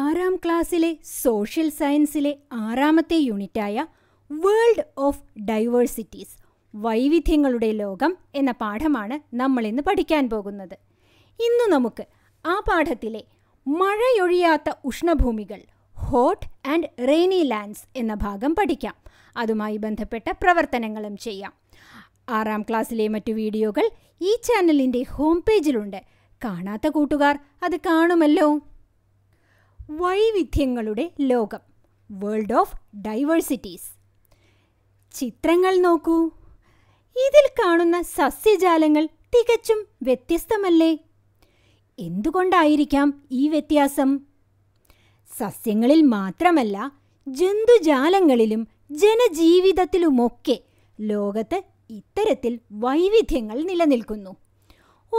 ആറാം ക്ലാസ്സിലെ സോഷ്യൽ സയൻസിലെ ആറാമത്തെ യൂണിറ്റായ വേൾഡ് ഓഫ് ഡൈവേഴ്സിറ്റീസ് വൈവിധ്യങ്ങളുടെ ലോകം എന്ന പാഠമാണ് നമ്മൾ ഇന്ന് പഠിക്കാൻ പോകുന്നത് ഇന്ന് നമുക്ക് ആ പാഠത്തിലെ മഴയൊഴിയാത്ത ഉഷ്ണഭൂമികൾ ഹോട്ട് ആൻഡ് റെയിനി ലാൻഡ്സ് എന്ന ഭാഗം പഠിക്കാം അതുമായി ബന്ധപ്പെട്ട പ്രവർത്തനങ്ങളും ചെയ്യാം ആറാം ക്ലാസ്സിലെ മറ്റു വീഡിയോകൾ ഈ ചാനലിൻ്റെ ഹോം പേജിലുണ്ട് കാണാത്ത കൂട്ടുകാർ അത് കാണുമല്ലോ വൈവിധ്യങ്ങളുടെ ലോകം വേൾഡ് ഓഫ് ഡൈവേഴ്സിറ്റീസ് ചിത്രങ്ങൾ നോക്കൂ ഇതിൽ കാണുന്ന സസ്യജാലങ്ങൾ തികച്ചും വ്യത്യസ്തമല്ലേ എന്തുകൊണ്ടായിരിക്കാം ഈ വ്യത്യാസം സസ്യങ്ങളിൽ മാത്രമല്ല ജന്തുജാലങ്ങളിലും ജനജീവിതത്തിലുമൊക്കെ ലോകത്ത് ഇത്തരത്തിൽ വൈവിധ്യങ്ങൾ നിലനിൽക്കുന്നു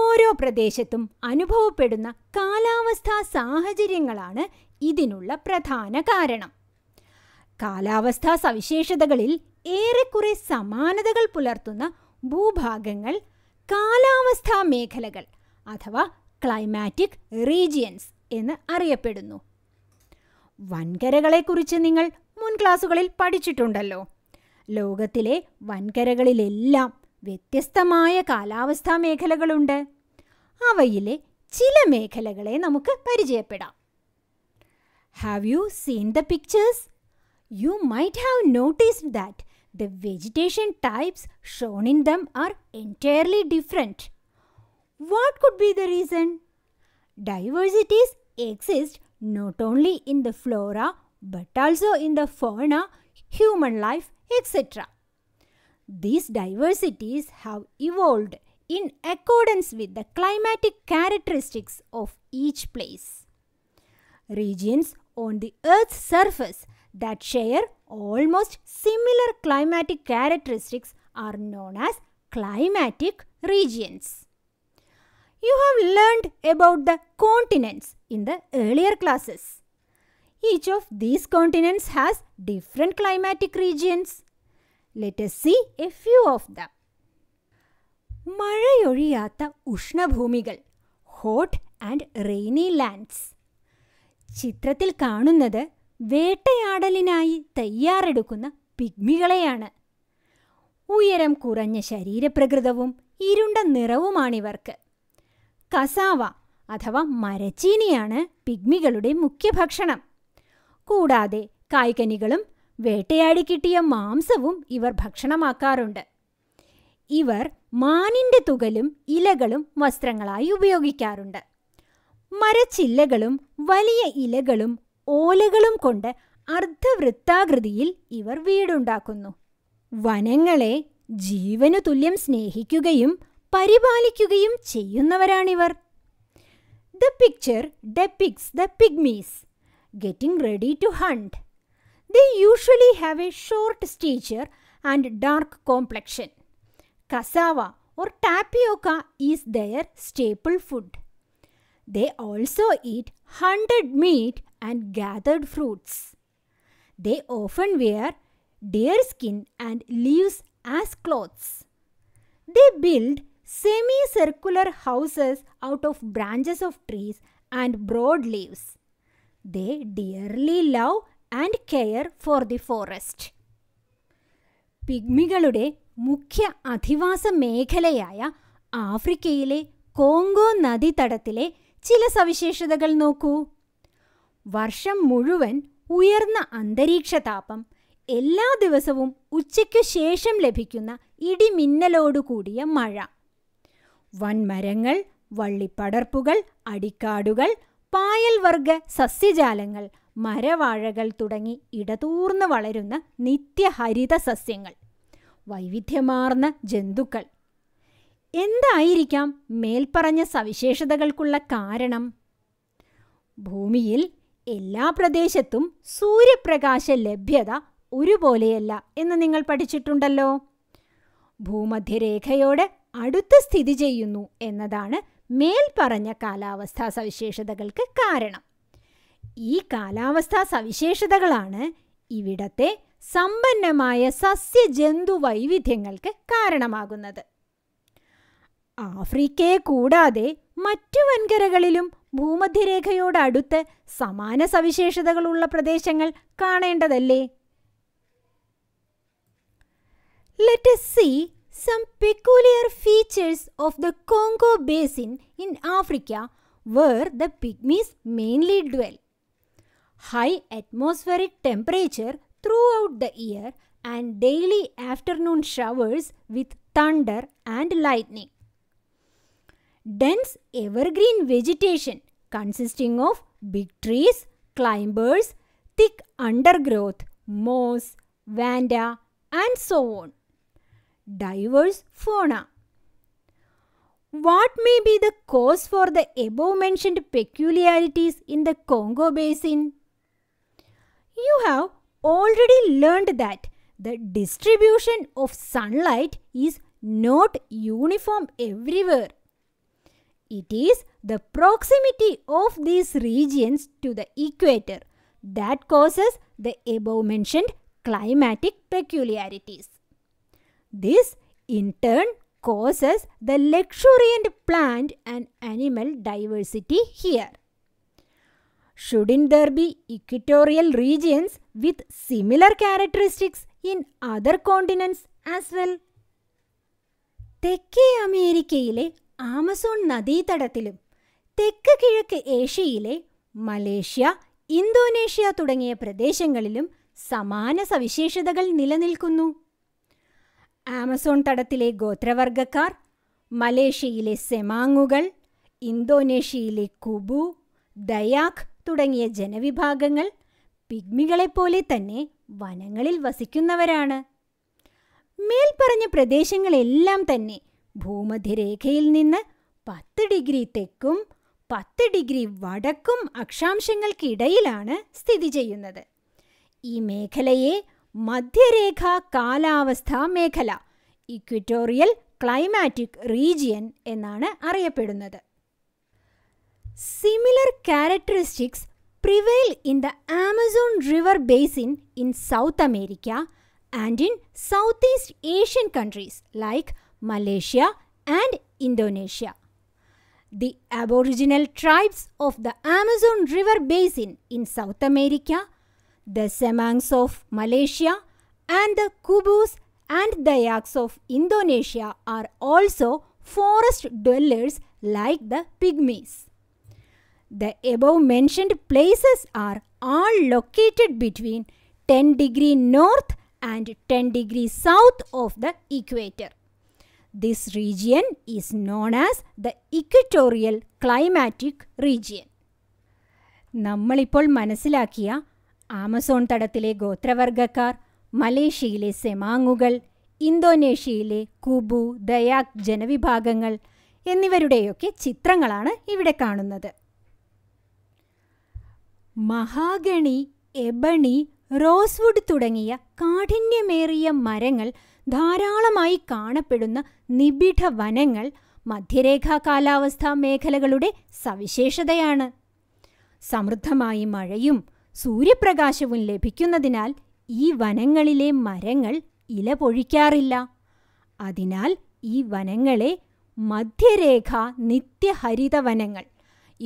ഓരോ പ്രദേശത്തും അനുഭവപ്പെടുന്ന കാലാവസ്ഥാ സാഹചര്യങ്ങളാണ് ഇതിനുള്ള പ്രധാന കാരണം കാലാവസ്ഥാ സവിശേഷതകളിൽ ഏറെക്കുറെ സമാനതകൾ പുലർത്തുന്ന ഭൂഭാഗങ്ങൾ കാലാവസ്ഥാ മേഖലകൾ അഥവാ ക്ലൈമാറ്റിക് റീജിയൻസ് എന്ന് അറിയപ്പെടുന്നു വൻകരകളെക്കുറിച്ച് നിങ്ങൾ മുൻ ക്ലാസ്സുകളിൽ പഠിച്ചിട്ടുണ്ടല്ലോ ലോകത്തിലെ വൻകരകളിലെല്ലാം വ്യത്യസ്തമായ കാലാവസ്ഥാ മേഖലകളുണ്ട് അവയിലെ ചില മേഖലകളെ നമുക്ക് പരിചയപ്പെടാം have you seen the pictures you might have noticed that the vegetation types shown in them are entirely different what could be the reason diversities exist not only in the flora but also in the fauna human life etcetera these diversities have evolved in accordance with the climatic characteristics of each place. Regions on the Earth's surface that share almost similar climatic characteristics are known as climatic regions. You have learned about the continents in the earlier classes. Each of these continents has different climatic regions. Let see a few of the മഴയൊഴിയാത്ത ഉഷ്ണഭൂമികൾ hot and rainy lands ചിത്രത്തിൽ കാണുന്നത് വേട്ടയാടലിനായി തയ്യാറെടുക്കുന്ന പിഗ്മികളെയാണ് ഉയരം കുറഞ്ഞ ശരീരപ്രകൃതവും ഇരുണ്ട നിറവുമാണിവർക്ക് cassava അഥവാ മരച്ചീനിയാണ് പിഗ്മികളുടെ മുഖ്യഭക്ഷണം കൂടാതെ കായ്കനികളും വേട്ടയാടി കിട്ടിയ മാംസവും ഇവർ ഭക്ഷണമാക്കാറുണ്ട് ഇവർ മാനിൻ്റെ തുകലും ഇലകളും വസ്ത്രങ്ങളായി ഉപയോഗിക്കാറുണ്ട് മരച്ചില്ലകളും വലിയ ഇലകളും ഓലകളും കൊണ്ട് അർദ്ധവൃത്താകൃതിയിൽ ഇവർ വീടുണ്ടാക്കുന്നു വനങ്ങളെ ജീവനു തുല്യം സ്നേഹിക്കുകയും പരിപാലിക്കുകയും ചെയ്യുന്നവരാണിവർ the picture depicts the pygmies getting ready to hunt They usually have a short stature and dark complexion. Cassava or tapioca is their staple food. They also eat hunted meat and gathered fruits. They often wear deer skin and leaves as clothes. They build semicircular houses out of branches of trees and broad leaves. They dearly love and care for the forest പിഗ്മികളുടെ മുഖ്യ അധിവാസ മേഖലയായ ആഫ്രിക്കയിലെ Congo നദീതടത്തിലെ ചില സവിശേഷതകൾ നോക്കൂ വർഷം മുഴുവൻ ഉയർന്ന അന്തരീക്ഷ താപം എല്ലാ ദിവസവും ഉച്ചയ്ക്കു ശേഷം ലഭിക്കുന്ന ഇടിമിന്നലോടുകൂടിയ മഴ വൻമരങ്ങൾ വള്ളിപ്പടർപ്പുകൾ അടിക്കാടുകൾ പായൽവർഗ സസ്യജാലങ്ങൾ മരവാഴകൾ തുടങ്ങി ഇടതൂർന്ന് വളരുന്ന നിത്യഹരിത സസ്യങ്ങൾ വൈവിധ്യമാർന്ന ജന്തുക്കൾ എന്തായിരിക്കാം മേൽപ്പറഞ്ഞ സവിശേഷതകൾക്കുള്ള കാരണം ഭൂമിയിൽ എല്ലാ പ്രദേശത്തും സൂര്യപ്രകാശ ലഭ്യത ഒരുപോലെയല്ല എന്ന് നിങ്ങൾ പഠിച്ചിട്ടുണ്ടല്ലോ ഭൂമധ്യരേഖയോട് അടുത്ത് സ്ഥിതി ചെയ്യുന്നു എന്നതാണ് മേൽപ്പറഞ്ഞ കാലാവസ്ഥാ സവിശേഷതകൾക്ക് കാരണം ഈ കാലാവസ്ഥാ സവിശേഷതകളാണ് ഇവിടത്തെ സമ്പന്നമായ സസ്യജന്തു വൈവിധ്യങ്ങൾക്ക് കാരണമാകുന്നത് ആഫ്രിക്കയെ കൂടാതെ മറ്റു വൻകരകളിലും ഭൂമധ്യരേഖയോടടുത്ത് സമാന സവിശേഷതകളുള്ള പ്രദേശങ്ങൾ കാണേണ്ടതല്ലേ let's see some peculiar features of the Congo basin in Africa where the pygmies mainly dwell high atmospheric temperature throughout the year and daily afternoon showers with thunder and lightning. Dense evergreen vegetation consisting of big trees, climbers, thick undergrowth, moss, vanda and so on. Diverse fauna. What may be the cause for the above mentioned peculiarities in the Congo Basin? You have already learned that the distribution of sunlight is not uniform everywhere. It is the proximity of these regions to the equator that causes the above mentioned climatic peculiarities. This in turn causes the luxuriant plant and animal diversity here. Shouldn't there be regions with similar similar in in other as well തെക്കേ അമേരിക്കയിലെ Amazon നദീതടത്തിലും തെക്ക് കിഴക്ക് ഏഷ്യയിലെ Malaysia Indonesia തുടങ്ങിയ പ്രദേശങ്ങളിലും സമാന സവിശേഷതകൾ നിലനിൽക്കുന്നു ആമസോൺ തടത്തിലെ ഗോത്രവർഗക്കാർ മലേഷ്യയിലെ സെമാങ്ങുകൾ ഇന്തോനേഷ്യയിലെ കുബു ദയാഖ് തുടങ്ങിയ ജനവിഭാഗങ്ങൾ പിഗ്മികളെപ്പോലെ തന്നെ വനങ്ങളിൽ വസിക്കുന്നവരാണ് മേൽപ്പറഞ്ഞ പ്രദേശങ്ങളെല്ലാം തന്നെ ഭൂമധ്യരേഖയിൽ നിന്ന് പത്ത് ഡിഗ്രി തെക്കും പത്ത് ഡിഗ്രി വടക്കും അക്ഷാംശങ്ങൾക്കിടയിലാണ് സ്ഥിതി ചെയ്യുന്നത് ഈ മേഖലയെ മധ്യരേഖ കാലാവസ്ഥ മേഖല ഇക്വിറ്റോറിയൽ ക്ലൈമാറ്റിക് റീജിയൻ എന്നാണ് അറിയപ്പെടുന്നത് Similar characteristics prevail in the Amazon River basin in South America and in Southeast Asian countries like Malaysia and Indonesia. The aboriginal tribes of the Amazon River basin in South America, the Semangs of Malaysia and the Kubus and Dayaks of Indonesia are also forest dwellers like the Pygmies. The above mentioned places are all located between 10 degree north and 10 degree south of the equator. This region is known as the equatorial climatic region. നമ്മളിപ്പോൾ മനസ്സിലാക്കിയ Amazon തടത്തിലെ ഗോത്രവർഗക്കാർ മലേഷ്യയിലെ സെമാങ്ങുകൾ ഇന്തോനേഷ്യയിലെ കുബു ദയാക് ജനവിഭാഗങ്ങൾ എന്നിവരുടെയൊക്കെ ചിത്രങ്ങളാണ് ഇവിടെ കാണുന്നത് mahogany ebony rosewood തുടങ്ങിയ കാഠിന്യമേറിയ മരങ്ങൾ ധാരാളമായി കാണപ്പെടുന്ന നിബിഡ വനങ്ങൾ മധ്യരേഖാ കാലാവസ്ഥാ മേഖലകളുടെ സവിശേഷതയാണ് സമൃദ്ധമായി മഴയും സൂര്യപ്രകാശവും ലഭിക്കുന്നതിനാൽ ഈ വനങ്ങളിലെ മരങ്ങൾ ഇല പൊഴിക്കാറില്ല അതിനാൽ ഈ വനങ്ങളെ മധ്യരേഖാ നിത്യഹരിത വനങ്ങൾ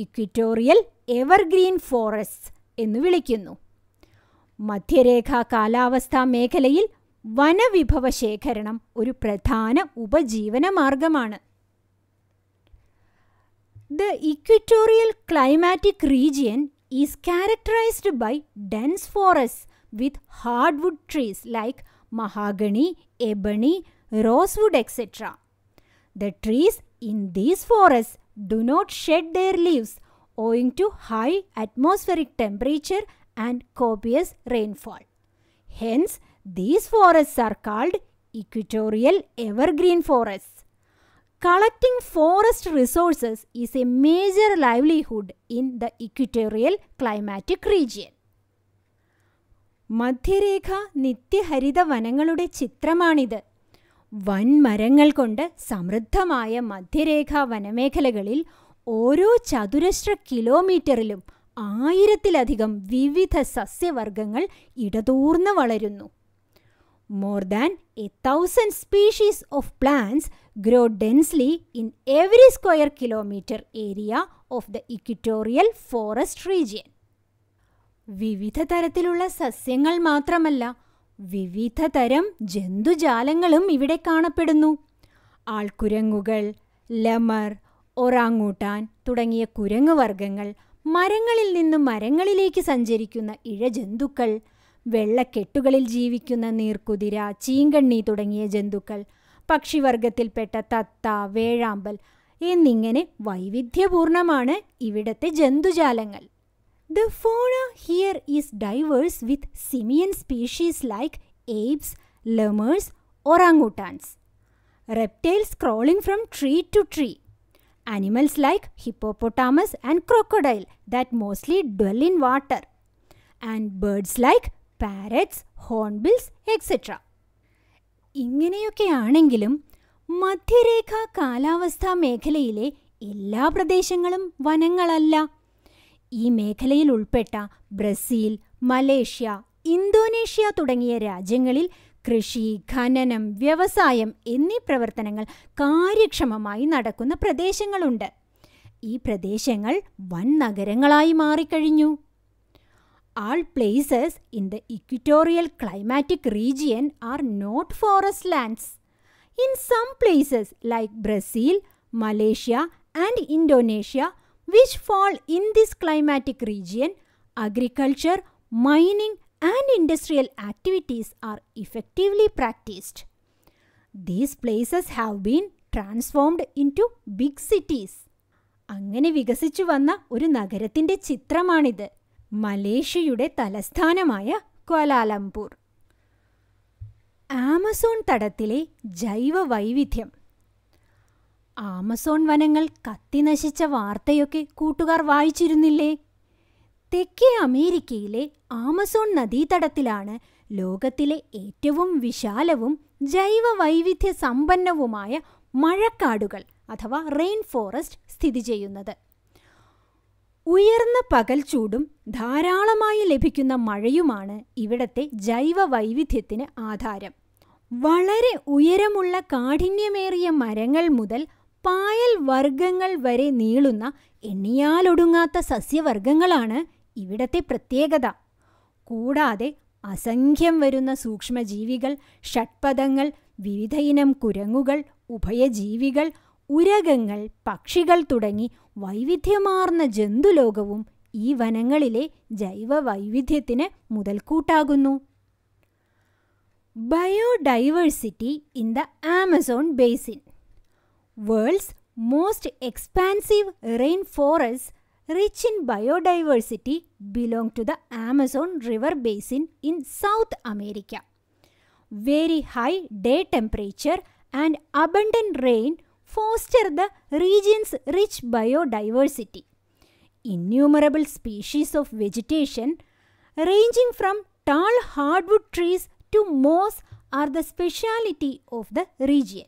ഇക്വിറ്റോറിയൽ എവർഗ്രീൻ ഫോറസ്റ്റ് എന്ന് വിളിക്കുന്നു മധ്യരേഖാ കാലാവസ്ഥാ മേഖലയിൽ വനവിഭവ ശേഖരണം ഒരു പ്രധാന ഉപജീവന മാർഗമാണ് the equatorial climatic region is characterised by dense forest with hard wood trees like mahogany ebony rose wood etcetera the trees in these forest do not shed their leaves owing to high atmospheric temperature and copious rainfall. Hence, these forests are called equatorial evergreen forests. Collecting forest resources is a major livelihood in the equatorial climatic region. മധ്യരേഖ നിത്യഹരിത വനങ്ങളുടെ ചിത്രമാണിത് വൻമരങ്ങൾ കൊണ്ട് സമൃദ്ധമായ മധ്യരേഖാ വനമേഖലകളിൽ ഓരോ ചതുരശ്ര കിലോമീറ്ററിലും ആയിരത്തിലധികം വിവിധ സസ്യവർഗങ്ങൾ ഇടതൂർന്ന് വളരുന്നു more than a thousand species of plants grow densely in every square kilometre area of the equatorial forest region വിവിധ തരത്തിലുള്ള സസ്യങ്ങൾ മാത്രമല്ല തരം ജന്തുജാലങ്ങളും ഇവിടെ കാണപ്പെടുന്നു ആൾക്കുരങ്ങുകൾ ലമർ ഒറാങ്ങൂട്ടാൻ തുടങ്ങിയ കുരങ്ങ് വർഗങ്ങൾ മരങ്ങളിൽ നിന്ന് മരങ്ങളിലേക്ക് സഞ്ചരിക്കുന്ന ഇഴജന്തുക്കൾ വെള്ളക്കെട്ടുകളിൽ ജീവിക്കുന്ന നീർക്കുതിര ചീങ്കണ്ണി തുടങ്ങിയ ജന്തുക്കൾ പക്ഷിവർഗത്തിൽപ്പെട്ട തത്ത വേഴാമ്പൽ എന്നിങ്ങനെ വൈവിധ്യപൂർണമാണ് ഇവിടത്തെ ജന്തുജാലങ്ങൾ The fauna here is diverse with simian species like apes, lemurs, orangutans, reptiles crawling from tree to tree, animals like hippopotamus and crocodile that mostly dwell in water, and birds like parrots, hornbills, etc. ഇങ്ങനെയൊക്കെയാണെങ്കിലും മധ്യരേഖ കാലാവസ്ഥാ മേഖലയിലെ എല്ലാ പ്രദേശങ്ങളും വനങ്ങളല്ല ഈ മേഖലയിൽ ഉൾപ്പെട്ട Brazil Malaysia Indonesia തുടങ്ങിയ രാജ്യങ്ങളിൽ കൃഷി ഖനനം വ്യവസായം എന്നീ പ്രവർത്തനങ്ങൾ കാര്യക്ഷമമായി നടക്കുന്ന പ്രദേശങ്ങളുണ്ട് ഈ പ്രദേശങ്ങൾ വൻ നഗരങ്ങളായി മാറിക്കഴിഞ്ഞു all places in the equatorial climatic region are not forest lands in some places like Brazil Malaysia and Indonesia which fall in this climatic region, agriculture, mining and industrial activities are effectively practiced. These places have been transformed into big cities. അങ്ങനെ വികസിച്ചു വന്ന ഒരു നഗരത്തിൻ്റെ ചിത്രമാണിത് മലേഷ്യയുടെ തലസ്ഥാനമായ Kuala Lumpur Amazon തടത്തിലെ ജൈവ വൈവിധ്യം Amazon വനങ്ങൾ കത്തിനശിച്ച വാർത്തയൊക്കെ കൂട്ടുകാർ വായിച്ചിരുന്നില്ലേ തെക്കേ അമേരിക്കയിലെ ആമസോൺ നദീതടത്തിലാണ് ലോകത്തിലെ ഏറ്റവും വിശാലവും ജൈവ വൈവിധ്യ സമ്പന്നവുമായ മഴക്കാടുകൾ അഥവാ റെയിൻ ഫോറസ്റ്റ് സ്ഥിതി ചെയ്യുന്നത് ഉയർന്ന പകൽ ചൂടും ധാരാളമായി ലഭിക്കുന്ന മഴയുമാണ് ഇവിടത്തെ ജൈവ വൈവിധ്യത്തിന് ആധാരം വളരെ ഉയരമുള്ള കാഠിന്യമേറിയ മരങ്ങൾ മുതൽ പായൽ വർഗങ്ങൾ വരെ നീളുന്ന എണ്ണിയാലൊടുങ്ങാത്ത സസ്യവർഗങ്ങളാണ് ഇവിടത്തെ പ്രത്യേകത കൂടാതെ അസംഖ്യം വരുന്ന സൂക്ഷ്മജീവികൾ ഷഡ്പഥങ്ങൾ വിവിധയിനം കുരങ്ങുകൾ ഉഭയജീവികൾ ഉരകങ്ങൾ പക്ഷികൾ തുടങ്ങി വൈവിധ്യമാർന്ന ജന്തുലോകവും ഈ വനങ്ങളിലെ ജൈവ വൈവിധ്യത്തിന് മുതൽക്കൂട്ടാകുന്നു biodiversity in the Amazon basin world's most expansive rainforests rich in biodiversity belong to the Amazon River basin in South America. Very high day temperature and abundant rain foster the region's rich biodiversity. Innumerable species of vegetation ranging from tall hardwood trees to moss are the speciality of the region.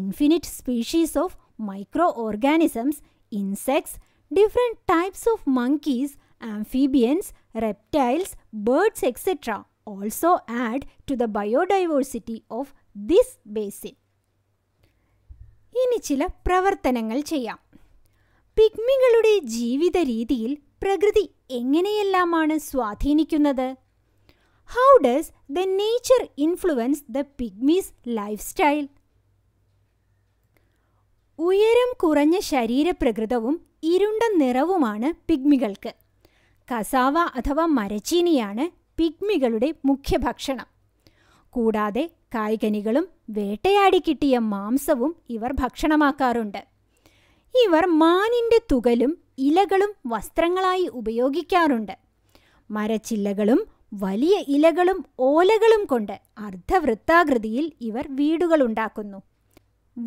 Infinite species of micro organisms insects different types of monkeys amphibians reptiles birds etcetera also add to the biodiversity of this basin ഇനി ചില പ്രവർത്തനങ്ങൾ ചെയ്യാം പിഗ്മികളുടെ ജീവിത രീതിയിൽ പ്രകൃതി എങ്ങനെയെല്ലാമാണ് സ്വാധീനിക്കുന്നത് how does the nature influence the pygmies life style ഉയരം കുറഞ്ഞ ശരീരപ്രകൃതവും ഇരുണ്ട നിറവുമാണ് പിഗ്മികൾക്ക് കസാവ അഥവാ മരച്ചീനിയാണ് പിഗ്മികളുടെ മുഖ്യ ഭക്ഷണം കൂടാതെ കായ്കനികളും വേട്ടയാടി കിട്ടിയ മാംസവും ഇവർ ഭക്ഷണമാക്കാറുണ്ട് ഇവർ മാനിൻ്റെ തുകലും ഇലകളും വസ്ത്രങ്ങളായി ഉപയോഗിക്കാറുണ്ട് മരച്ചില്ലകളും വലിയ ഇലകളും ഓലകളും കൊണ്ട് അർദ്ധവൃത്താകൃതിയിൽ ഇവർ വീടുകളുണ്ടാക്കുന്നു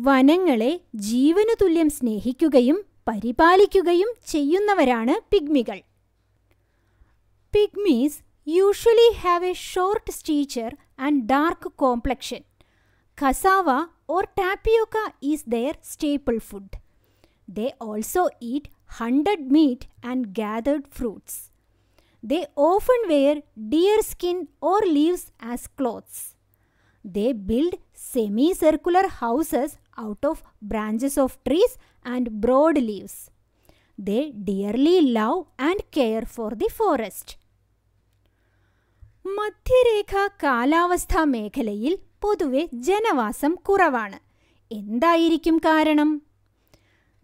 വനങ്ങളെ ജീവനു തുല്യം സ്നേഹിക്കുകയും പരിപാലിക്കുകയും ചെയ്യുന്നവരാണ് പിഗ്മികൾ pygmies usually have a short stature and dark complexion cassava or tapioca is their staple food they also eat hunted meat and gathered fruits they often wear deer skin or leaves as clothes they build Semi-circular houses out of branches of trees and broad leaves. They dearly love and care for the forest. Madhyarekha Kalavastha Mekhalayil Poduve Janavasam Kuravana. Endairikim Karanam.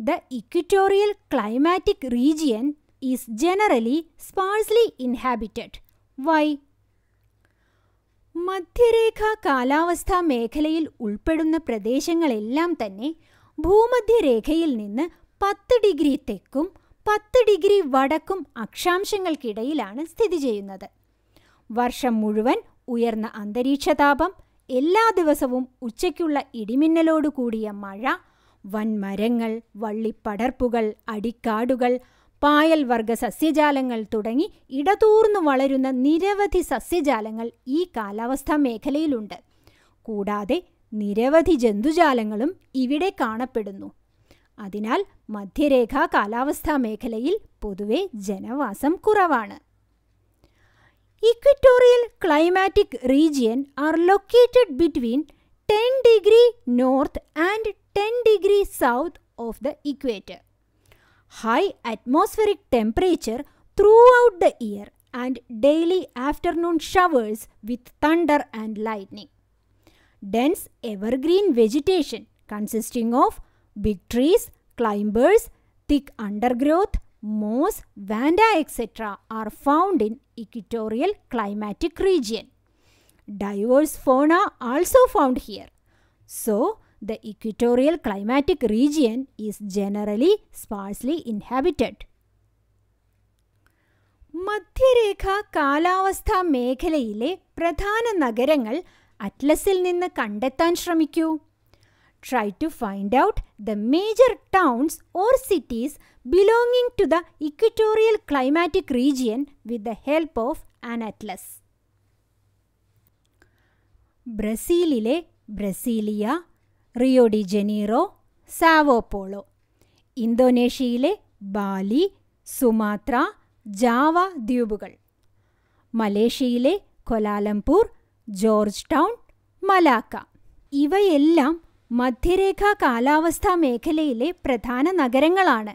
The equatorial climatic region is generally sparsely inhabited. Why? മധ്യരേഖാ കാലാവസ്ഥാ മേഖലയിൽ ഉൾപ്പെടുന്ന പ്രദേശങ്ങളെല്ലാം തന്നെ ഭൂമധ്യരേഖയിൽ നിന്ന് പത്ത് degree തെക്കും പത്ത് degree വടക്കും അക്ഷാംശങ്ങൾക്കിടയിലാണ് സ്ഥിതി ചെയ്യുന്നത് വർഷം മുഴുവൻ ഉയർന്ന അന്തരീക്ഷ താപം എല്ലാ ദിവസവും ഉച്ചയ്ക്കുള്ള ഇടിമിന്നലോടുകൂടിയ കൂടിയ മഴ വൻമരങ്ങൾ വള്ളിപ്പടർപ്പുകൾ അടിക്കാടുകൾ പായൽ വർഗ സസ്യജാലങ്ങൾ തുടങ്ങി ഇടതൂർന്നു വളരുന്ന നിരവധി സസ്യജാലങ്ങൾ ഈ കാലാവസ്ഥാ മേഖലയിലുണ്ട് കൂടാതെ നിരവധി ജന്തുജാലങ്ങളും ഇവിടെ കാണപ്പെടുന്നു അതിനാൽ മധ്യരേഖാ കാലാവസ്ഥാ മേഖലയിൽ പൊതുവെ ജനവാസം കുറവാണ് equatorial climatic region are located between ten degree north and ten degree south of the equator high atmospheric temperature throughout the year and daily afternoon showers with thunder and lightning. Dense evergreen vegetation consisting of big trees, climbers, thick undergrowth, moss, vanda etc. are found in equatorial climatic region. Diverse fauna also found here. So, the equatorial climatic region is generally sparsely inhabited. മധ്യരേഖ കാലാവസ്ഥാ മേഖലയിലെ പ്രധാന നഗരങ്ങൾ അറ്റ്ലസിൽ നിന്ന് കണ്ടെത്താൻ ശ്രമിക്കൂ try to find out the major towns or cities belonging to the equatorial climatic region with the help of an atlas ബ്രസീലിലെ Brasilia Rio de Janeiro Sao Paulo ഇന്തോനേഷ്യയിലെ ബാലി സുമാത്ര ജാവ ദ്വീപുകൾ മലേഷ്യയിലെ കൊലാലംപൂർ ജോർജ് ടൗൺ മലാക്ക ഇവയെല്ലാം മധ്യരേഖാ കാലാവസ്ഥാ മേഖലയിലെ പ്രധാന നഗരങ്ങളാണ്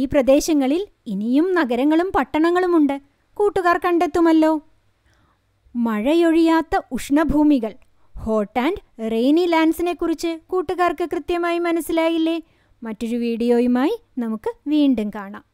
ഈ പ്രദേശങ്ങളിൽ ഇനിയും നഗരങ്ങളും പട്ടണങ്ങളുമുണ്ട് കൂട്ടുകാർ കണ്ടെത്തുമല്ലോ മഴയൊഴിയാത്ത ഉഷ്ണഭൂമികൾ ഹോട്ട് ആൻഡ് റെയിനി ലാൻഡ്സിനെ കുറിച്ച് കൂട്ടുകാർക്ക് കൃത്യമായി മനസ്സിലായില്ലേ മറ്റൊരു വീഡിയോയുമായി നമുക്ക് വീണ്ടും കാണാം